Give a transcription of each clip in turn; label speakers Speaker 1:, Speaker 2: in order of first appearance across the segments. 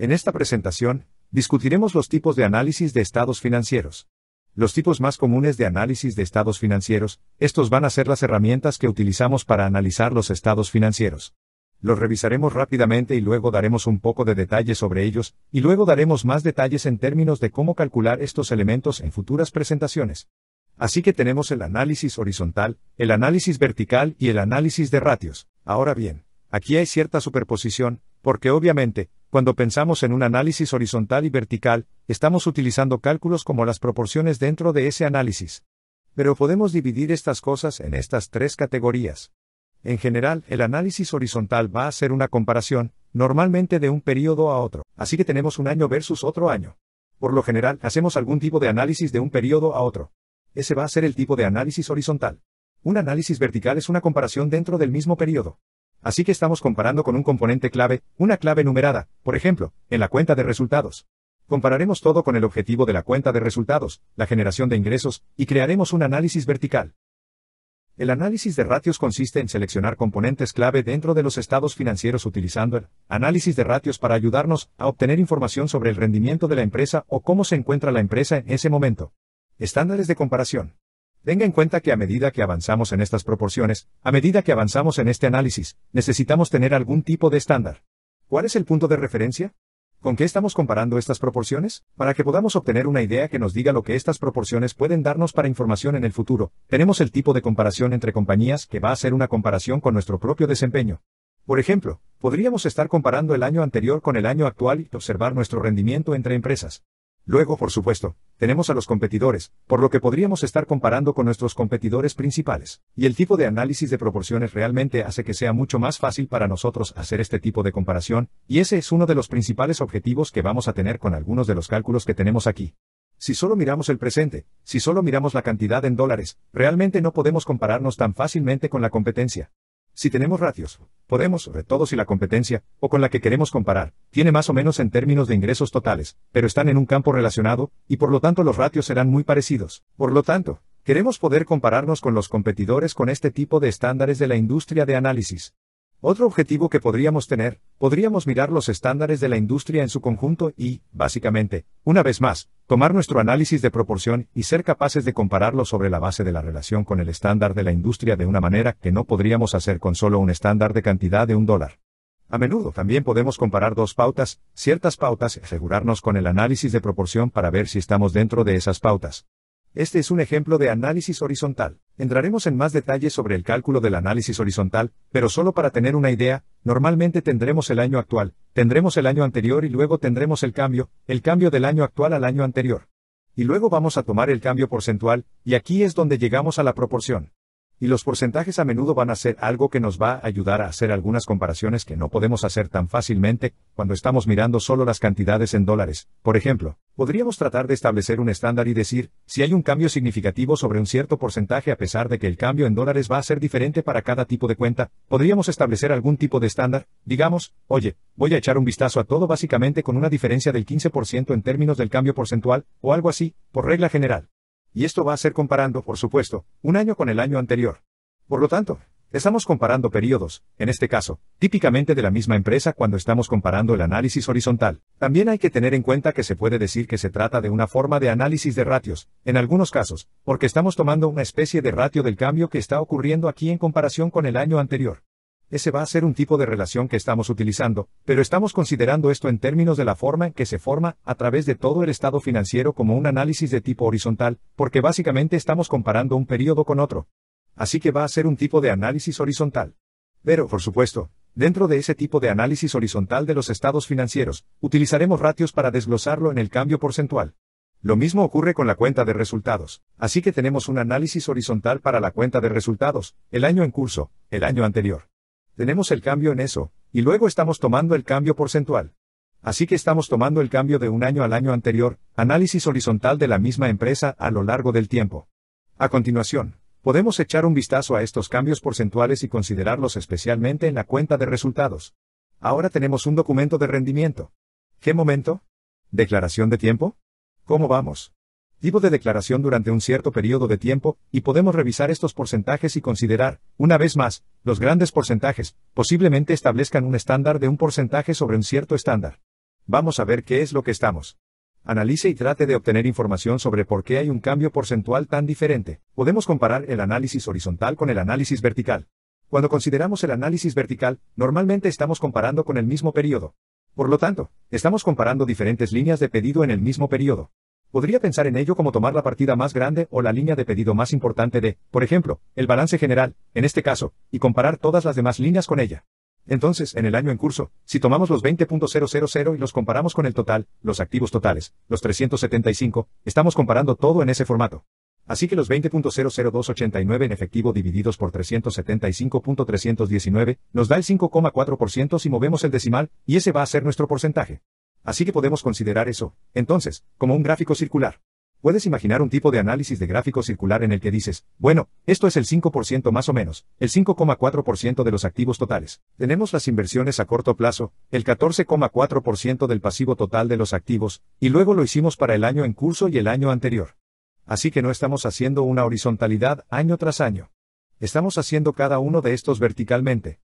Speaker 1: En esta presentación, discutiremos los tipos de análisis de estados financieros. Los tipos más comunes de análisis de estados financieros, estos van a ser las herramientas que utilizamos para analizar los estados financieros. Los revisaremos rápidamente y luego daremos un poco de detalle sobre ellos, y luego daremos más detalles en términos de cómo calcular estos elementos en futuras presentaciones. Así que tenemos el análisis horizontal, el análisis vertical y el análisis de ratios. Ahora bien, aquí hay cierta superposición, porque obviamente, cuando pensamos en un análisis horizontal y vertical, estamos utilizando cálculos como las proporciones dentro de ese análisis. Pero podemos dividir estas cosas en estas tres categorías. En general, el análisis horizontal va a ser una comparación, normalmente de un periodo a otro, así que tenemos un año versus otro año. Por lo general, hacemos algún tipo de análisis de un periodo a otro. Ese va a ser el tipo de análisis horizontal. Un análisis vertical es una comparación dentro del mismo periodo. Así que estamos comparando con un componente clave, una clave numerada, por ejemplo, en la cuenta de resultados. Compararemos todo con el objetivo de la cuenta de resultados, la generación de ingresos, y crearemos un análisis vertical. El análisis de ratios consiste en seleccionar componentes clave dentro de los estados financieros utilizando el análisis de ratios para ayudarnos a obtener información sobre el rendimiento de la empresa o cómo se encuentra la empresa en ese momento. Estándares de comparación. Tenga en cuenta que a medida que avanzamos en estas proporciones, a medida que avanzamos en este análisis, necesitamos tener algún tipo de estándar. ¿Cuál es el punto de referencia? ¿Con qué estamos comparando estas proporciones? Para que podamos obtener una idea que nos diga lo que estas proporciones pueden darnos para información en el futuro, tenemos el tipo de comparación entre compañías que va a ser una comparación con nuestro propio desempeño. Por ejemplo, podríamos estar comparando el año anterior con el año actual y observar nuestro rendimiento entre empresas. Luego, por supuesto, tenemos a los competidores, por lo que podríamos estar comparando con nuestros competidores principales. Y el tipo de análisis de proporciones realmente hace que sea mucho más fácil para nosotros hacer este tipo de comparación, y ese es uno de los principales objetivos que vamos a tener con algunos de los cálculos que tenemos aquí. Si solo miramos el presente, si solo miramos la cantidad en dólares, realmente no podemos compararnos tan fácilmente con la competencia. Si tenemos ratios, podemos, sobre todo si la competencia, o con la que queremos comparar, tiene más o menos en términos de ingresos totales, pero están en un campo relacionado, y por lo tanto los ratios serán muy parecidos. Por lo tanto, queremos poder compararnos con los competidores con este tipo de estándares de la industria de análisis. Otro objetivo que podríamos tener, podríamos mirar los estándares de la industria en su conjunto y, básicamente, una vez más, tomar nuestro análisis de proporción y ser capaces de compararlo sobre la base de la relación con el estándar de la industria de una manera que no podríamos hacer con solo un estándar de cantidad de un dólar. A menudo también podemos comparar dos pautas, ciertas pautas, asegurarnos con el análisis de proporción para ver si estamos dentro de esas pautas. Este es un ejemplo de análisis horizontal. Entraremos en más detalle sobre el cálculo del análisis horizontal, pero solo para tener una idea, normalmente tendremos el año actual, tendremos el año anterior y luego tendremos el cambio, el cambio del año actual al año anterior. Y luego vamos a tomar el cambio porcentual, y aquí es donde llegamos a la proporción y los porcentajes a menudo van a ser algo que nos va a ayudar a hacer algunas comparaciones que no podemos hacer tan fácilmente cuando estamos mirando solo las cantidades en dólares. Por ejemplo, podríamos tratar de establecer un estándar y decir, si hay un cambio significativo sobre un cierto porcentaje a pesar de que el cambio en dólares va a ser diferente para cada tipo de cuenta, podríamos establecer algún tipo de estándar, digamos, oye, voy a echar un vistazo a todo básicamente con una diferencia del 15% en términos del cambio porcentual, o algo así, por regla general. Y esto va a ser comparando, por supuesto, un año con el año anterior. Por lo tanto, estamos comparando periodos, en este caso, típicamente de la misma empresa cuando estamos comparando el análisis horizontal. También hay que tener en cuenta que se puede decir que se trata de una forma de análisis de ratios, en algunos casos, porque estamos tomando una especie de ratio del cambio que está ocurriendo aquí en comparación con el año anterior ese va a ser un tipo de relación que estamos utilizando, pero estamos considerando esto en términos de la forma en que se forma a través de todo el estado financiero como un análisis de tipo horizontal, porque básicamente estamos comparando un periodo con otro. Así que va a ser un tipo de análisis horizontal. Pero, por supuesto, dentro de ese tipo de análisis horizontal de los estados financieros, utilizaremos ratios para desglosarlo en el cambio porcentual. Lo mismo ocurre con la cuenta de resultados, así que tenemos un análisis horizontal para la cuenta de resultados, el año en curso, el año anterior. Tenemos el cambio en eso, y luego estamos tomando el cambio porcentual. Así que estamos tomando el cambio de un año al año anterior, análisis horizontal de la misma empresa a lo largo del tiempo. A continuación, podemos echar un vistazo a estos cambios porcentuales y considerarlos especialmente en la cuenta de resultados. Ahora tenemos un documento de rendimiento. ¿Qué momento? ¿Declaración de tiempo? ¿Cómo vamos? tipo de declaración durante un cierto periodo de tiempo, y podemos revisar estos porcentajes y considerar, una vez más, los grandes porcentajes, posiblemente establezcan un estándar de un porcentaje sobre un cierto estándar. Vamos a ver qué es lo que estamos. Analice y trate de obtener información sobre por qué hay un cambio porcentual tan diferente. Podemos comparar el análisis horizontal con el análisis vertical. Cuando consideramos el análisis vertical, normalmente estamos comparando con el mismo periodo. Por lo tanto, estamos comparando diferentes líneas de pedido en el mismo periodo. Podría pensar en ello como tomar la partida más grande o la línea de pedido más importante de, por ejemplo, el balance general, en este caso, y comparar todas las demás líneas con ella. Entonces, en el año en curso, si tomamos los 20.000 y los comparamos con el total, los activos totales, los 375, estamos comparando todo en ese formato. Así que los 20.00289 en efectivo divididos por 375.319 nos da el 5,4% si movemos el decimal, y ese va a ser nuestro porcentaje. Así que podemos considerar eso, entonces, como un gráfico circular. Puedes imaginar un tipo de análisis de gráfico circular en el que dices, bueno, esto es el 5% más o menos, el 5,4% de los activos totales. Tenemos las inversiones a corto plazo, el 14,4% del pasivo total de los activos, y luego lo hicimos para el año en curso y el año anterior. Así que no estamos haciendo una horizontalidad año tras año. Estamos haciendo cada uno de estos verticalmente.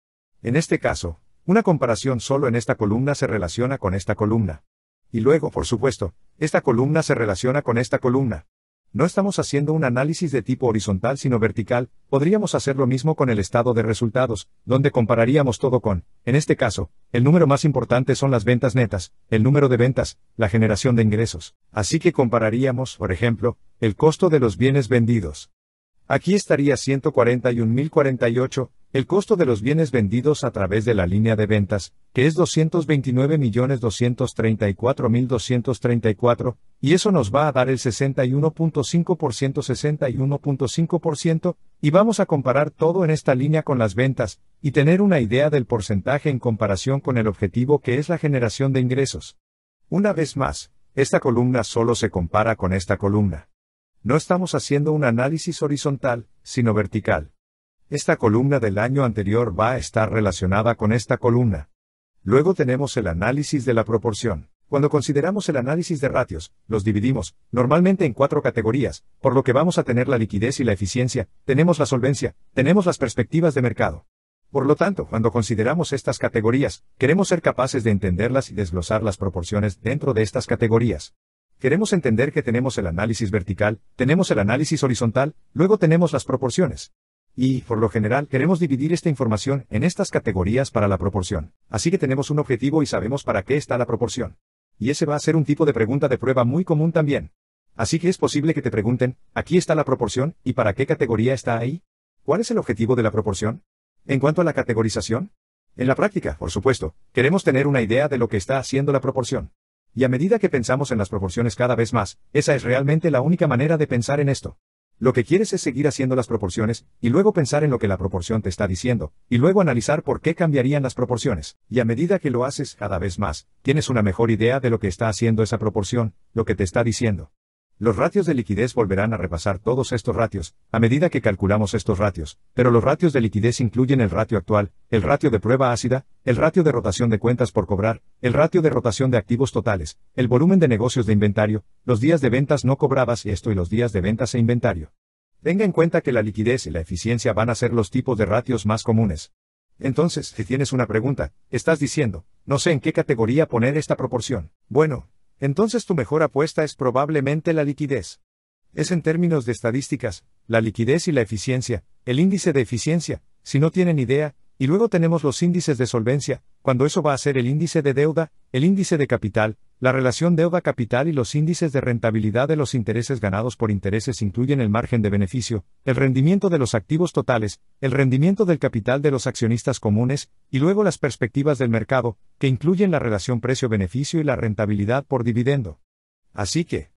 Speaker 1: En este caso, una comparación solo en esta columna se relaciona con esta columna. Y luego, por supuesto, esta columna se relaciona con esta columna. No estamos haciendo un análisis de tipo horizontal sino vertical, podríamos hacer lo mismo con el estado de resultados, donde compararíamos todo con, en este caso, el número más importante son las ventas netas, el número de ventas, la generación de ingresos. Así que compararíamos, por ejemplo, el costo de los bienes vendidos. Aquí estaría 141.048, el costo de los bienes vendidos a través de la línea de ventas, que es 229.234.234, y eso nos va a dar el 61.5%, 61.5%, y vamos a comparar todo en esta línea con las ventas, y tener una idea del porcentaje en comparación con el objetivo que es la generación de ingresos. Una vez más, esta columna solo se compara con esta columna. No estamos haciendo un análisis horizontal, sino vertical. Esta columna del año anterior va a estar relacionada con esta columna. Luego tenemos el análisis de la proporción. Cuando consideramos el análisis de ratios, los dividimos, normalmente en cuatro categorías, por lo que vamos a tener la liquidez y la eficiencia, tenemos la solvencia, tenemos las perspectivas de mercado. Por lo tanto, cuando consideramos estas categorías, queremos ser capaces de entenderlas y desglosar las proporciones dentro de estas categorías. Queremos entender que tenemos el análisis vertical, tenemos el análisis horizontal, luego tenemos las proporciones. Y, por lo general, queremos dividir esta información en estas categorías para la proporción. Así que tenemos un objetivo y sabemos para qué está la proporción. Y ese va a ser un tipo de pregunta de prueba muy común también. Así que es posible que te pregunten, aquí está la proporción, ¿y para qué categoría está ahí? ¿Cuál es el objetivo de la proporción? En cuanto a la categorización, en la práctica, por supuesto, queremos tener una idea de lo que está haciendo la proporción. Y a medida que pensamos en las proporciones cada vez más, esa es realmente la única manera de pensar en esto. Lo que quieres es seguir haciendo las proporciones, y luego pensar en lo que la proporción te está diciendo, y luego analizar por qué cambiarían las proporciones, y a medida que lo haces cada vez más, tienes una mejor idea de lo que está haciendo esa proporción, lo que te está diciendo. Los ratios de liquidez volverán a repasar todos estos ratios, a medida que calculamos estos ratios, pero los ratios de liquidez incluyen el ratio actual, el ratio de prueba ácida, el ratio de rotación de cuentas por cobrar, el ratio de rotación de activos totales, el volumen de negocios de inventario, los días de ventas no cobradas y esto y los días de ventas e inventario. Tenga en cuenta que la liquidez y la eficiencia van a ser los tipos de ratios más comunes. Entonces, si tienes una pregunta, estás diciendo, no sé en qué categoría poner esta proporción. Bueno, entonces tu mejor apuesta es probablemente la liquidez. Es en términos de estadísticas, la liquidez y la eficiencia, el índice de eficiencia, si no tienen idea, y luego tenemos los índices de solvencia, cuando eso va a ser el índice de deuda, el índice de capital, la relación deuda-capital y los índices de rentabilidad de los intereses ganados por intereses incluyen el margen de beneficio, el rendimiento de los activos totales, el rendimiento del capital de los accionistas comunes, y luego las perspectivas del mercado, que incluyen la relación precio-beneficio y la rentabilidad por dividendo. Así que,